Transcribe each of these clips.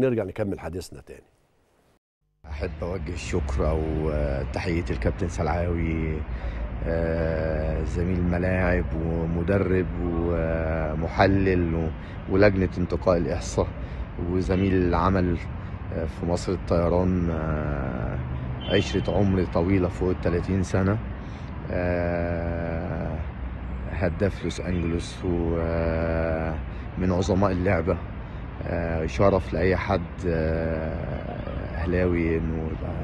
نرجع نكمل حديثنا تاني أحب أوجه الشكر أو آه، تحية الكابتن سلعاوي آه، زميل ملاعب ومدرب ومحلل ولجنة انتقاء الإحصاء وزميل العمل آه، في مصر الطيران عشرة عمر طويلة فوق ال 30 سنة هداف لوس أنجلوس ومن عظماء اللعبة آه، شرف لاي حد آه، اهلاوي انه يبقى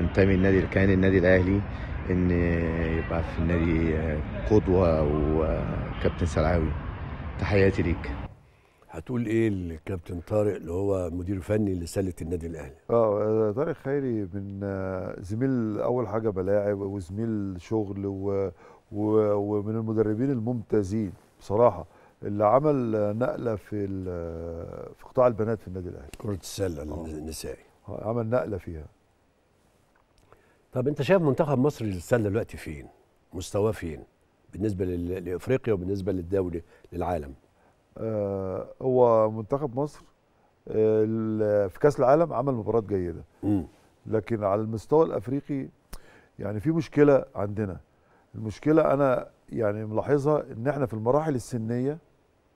ينتمي النادي كان النادي الاهلي ان يبقى في النادي آه، قدوه وكابتن سلعاوي تحياتي ليك هتقول ايه للكابتن طارق اللي هو مدير فني لسله النادي الاهلي اه طارق خيري من زميل اول حاجه بلاعب وزميل شغل و... و... ومن المدربين الممتازين بصراحه اللي عمل نقله في في قطاع البنات في النادي الاهلي كره السله آه. النسائي آه، عمل نقله فيها طب انت شايف منتخب مصر للسله دلوقتي فين مستواه فين بالنسبه لافريقيا وبالنسبه للدوري للعالم آه هو منتخب مصر آه في كاس العالم عمل مباراه جيده م. لكن على المستوى الافريقي يعني في مشكله عندنا المشكله انا يعني ملاحظها ان احنا في المراحل السنيه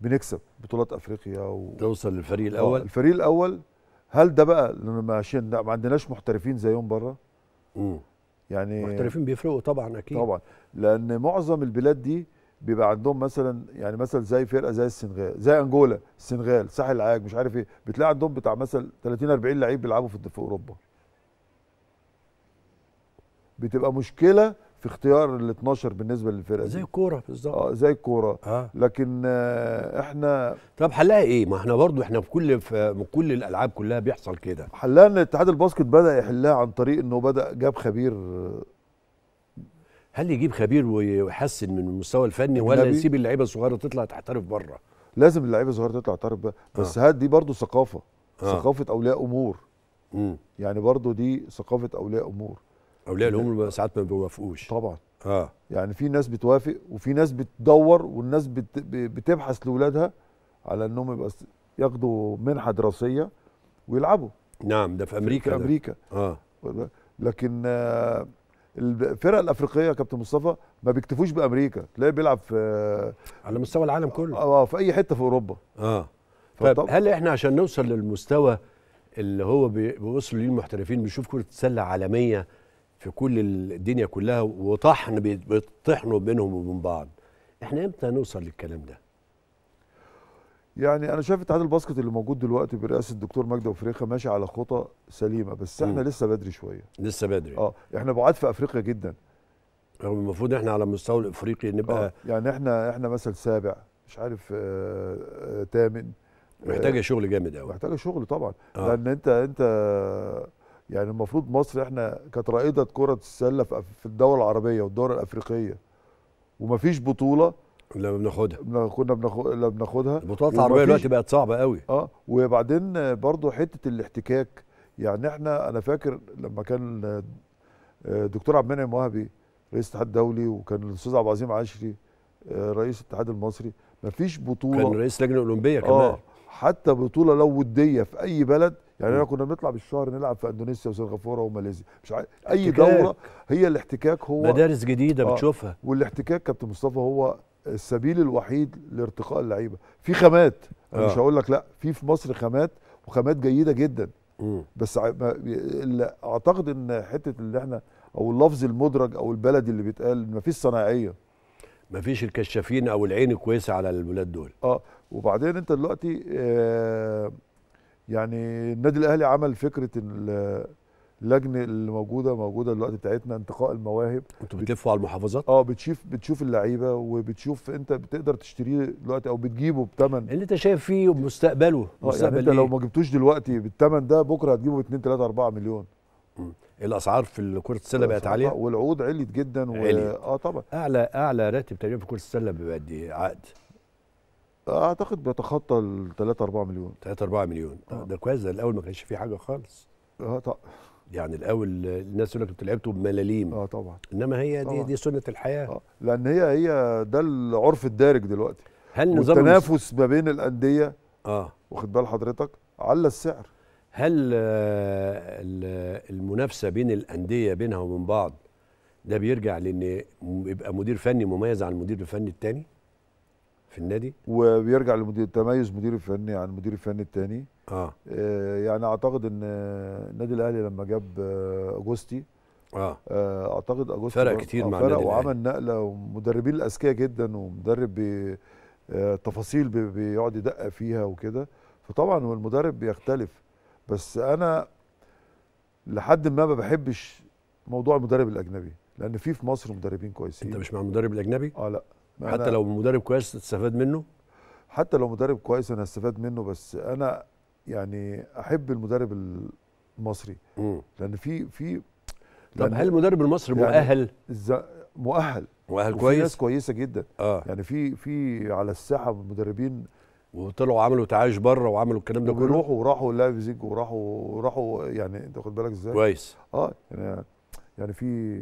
بنكسب بطولات افريقيا و... توصل للفريق الاول آه، الفريق الاول هل ده بقى لما عشان ما عندناش محترفين زيهم بره امم يعني محترفين بيفرقوا طبعا اكيد طبعا لان معظم البلاد دي بيبقى عندهم مثلا يعني مثلا زي فرقه زي السنغال زي انجولا السنغال ساحل العاج مش عارف ايه بتلاقي عندهم بتاع مثلا 30 40 لعيب بيلعبوا في اوروبا بتبقى مشكله في اختيار ال 12 بالنسبه للفرقه زي الكوره بالظبط اه زي الكوره آه. لكن آه احنا طب حلها ايه ما احنا برضو احنا في كل في كل الالعاب كلها بيحصل كده حلها ان اتحاد الباسكت بدا يحلها عن طريق انه بدا جاب خبير آه، هل يجيب خبير ويحسن من المستوى الفني ولا يسيب اللعيبه الصغيره تطلع تحترف بره لازم اللعيبه الصغيره تطلع تعترف بقى آه. بس آه. هات دي برضو ثقافه آه. ثقافه اولياء امور مم. يعني برضو دي ثقافه اولياء امور اولياء الامور ساعات ما بيوافقوش طبعا اه يعني في ناس بتوافق وفي ناس بتدور والناس بت بتبحث لاولادها على انهم يبقى ياخدوا منحه دراسيه ويلعبوا نعم ده في امريكا في امريكا اه لكن آه، الفرق الافريقيه يا كابتن مصطفى ما بيكتفوش بامريكا تلاقيه بيلعب في على مستوى العالم كله اه, آه، في اي حته في اوروبا اه طيب، طب هل احنا عشان نوصل للمستوى اللي هو بيوصلوا ليه المحترفين بنشوف كره سله عالميه في كل الدنيا كلها وطحن بيطحنوا بينهم وبين بعض احنا امتى هنوصل للكلام ده يعني انا شايف اتحاد الباسكت اللي موجود دلوقتي برئاسه الدكتور مجدي وفريخه ماشي على خطى سليمه بس احنا م. لسه بدري شويه لسه بدري اه احنا بعاد في افريقيا جدا رغم المفروض احنا على المستوى الافريقي آه، نبقى آه. يعني احنا احنا مثل سابع مش عارف آه آه تامن محتاجه آه، شغل جامد قوي محتاجه شغل طبعا آه. لان انت انت يعني المفروض مصر احنا كانت رائده كره السله في الدول العربيه والدول الافريقيه ومفيش بطوله لا بناخدها كنا بناخد لا بناخدها البطولات العربيه دلوقتي بقت صعبه قوي اه وبعدين برضو حته الاحتكاك يعني احنا انا فاكر لما كان دكتور عبد المنعم وهبي رئيس الاتحاد الدولي وكان الاستاذ عبد العظيم عشري آه، رئيس الاتحاد المصري مفيش بطوله كان رئيس لجنه اولمبيه آه، كمان آه حتى بطوله لو وديه في اي بلد يعني احنا كنا بنطلع بالشهر نلعب في اندونيسيا وسنغافوره وماليزيا مش عارف اي دوره هي الاحتكاك هو مدارس جديده آه بتشوفها والاحتكاك كابتن مصطفى هو السبيل الوحيد لارتقاء اللعيبه في خامات انا آه. مش هقول لك لا في في مصر خامات وخامات جيده جدا م. بس اعتقد ان حته اللي احنا او اللفظ المدرج او البلدي اللي بيتقال ما فيش صناعيه فيش الكشافين او العين الكويسه على الولاد دول اه وبعدين انت دلوقتي آه يعني النادي الاهلي عمل فكره اللجنه اللي موجوده موجوده دلوقتي بتاعتنا انتقاء المواهب انتوا بتلفوا على المحافظات اه بتشوف بتشوف اللعيبه وبتشوف انت بتقدر تشتريه دلوقتي او بتجيبه بثمن اللي انت شايف فيه مستقبله مستقبل آه، يعني انت لو ما جبتوش دلوقتي بالثمن ده بكره هتجيبه ب 2 3 4 مليون الاسعار في كره السله بقت عاليه والعقود عليت جدا و... عليت. اه طبعا اعلى اعلى راتب تقريبا في كره السله بيبقى قد ايه عقد اعتقد بيتخطى ال 3 4 مليون 3 4 مليون آه. ده كويس ده الاول ما كانش فيه حاجه خالص اه طبعا يعني الاول الناس تقول لك انتوا لعبتوا بملاليم اه طبعا انما هي طبعا. دي دي سنه الحياه اه لان هي هي ده العرف الدارج دلوقتي هل نظام التنافس ما بين الانديه اه واخد بال حضرتك على السعر هل آه، المنافسه بين الانديه بينها وبين بعض ده بيرجع لان يبقى مدير فني مميز عن المدير الفني التاني في النادي وبيرجع لمدير تميز مدير الفني عن المدير الفني الثاني آه. آه يعني اعتقد ان النادي الاهلي لما جاب آه، اجوستي آه. آه. اعتقد اجوستي فرق كتير مع آه، مع فرق وعمل نقله ومدربين الاذكياء جدا ومدرب بي تفاصيل بي بيقعد يدقق فيها وكده فطبعا هو المدرب بيختلف بس انا لحد ما ما بحبش موضوع المدرب الاجنبي لان في في مصر مدربين كويسين انت مش مع المدرب الاجنبي اه لا حتى لو مدرب كويس تستفاد منه حتى لو مدرب كويس انا هستفاد منه بس انا يعني احب المدرب المصري م. لان في في طب هل المدرب المصري يعني مؤهل مؤهل مؤهل كويس ناس كويسه جدا آه. يعني في في على الساحه مدربين وطلعوا عملوا تعايش بره وعملوا الكلام ده كله وراحوا وراحوا لايبزيج وراحوا وراحوا يعني انت خد بالك ازاي كويس اه يعني يعني في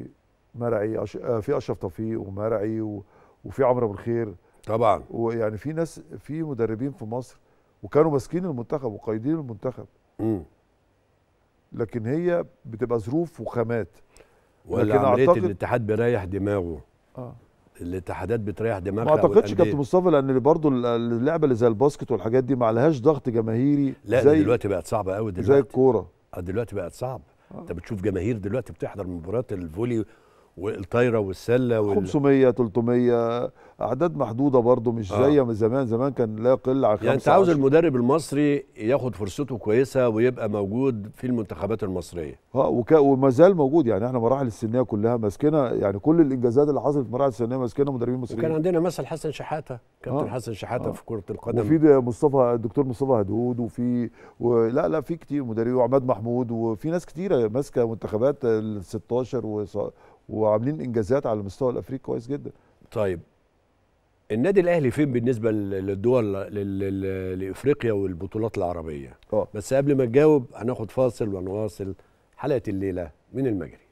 مرعي أش... آه، في اشرف توفيق ومرعي و... وفي عمرو ابو الخير طبعا ويعني في ناس في مدربين في مصر وكانوا ماسكين المنتخب وقايدين المنتخب امم لكن هي بتبقى ظروف وخامات ولا عمليه الاتحاد بيريح دماغه اه الاتحادات بتريح دماغها ما اعتقدش كابتن مصطفى لان برضه اللعبه اللي زي الباسكت والحاجات دي ما عليهاش ضغط جماهيري لا زي دلوقتي بقت صعبه قوي دلوقتي زي الكوره اه دلوقتي بقت صعب آه. انت بتشوف جماهير دلوقتي بتحضر مباريات الفولي والطايره والسله وال... 500 300 اعداد محدوده برضه مش آه. زي زمان زمان كان لا يقل عن يعني انت عاوز المدرب المصري ياخد فرصته كويسه ويبقى موجود في المنتخبات المصريه اه وك... وما زال موجود يعني احنا مراحل السنيه كلها ماسكينه يعني كل الانجازات اللي حصلت في مراحل السنيه ماسكينه مدربين مصريين وكان عندنا مثل حسن شحاته كابتن آه. حسن شحاته آه. في كره القدم وفي مصطفى الدكتور مصطفى هدهود وفي و... لا لا في كتير مدربين وعماد محمود وفي ناس كتيره ماسكه منتخبات ال 16 و وعاملين انجازات على المستوى الافريقي كويس جدا طيب النادي الاهلي فين بالنسبه للدول لافريقيا والبطولات العربيه أوه. بس قبل ما تجاوب هناخد فاصل ونواصل حلقه الليله من المجري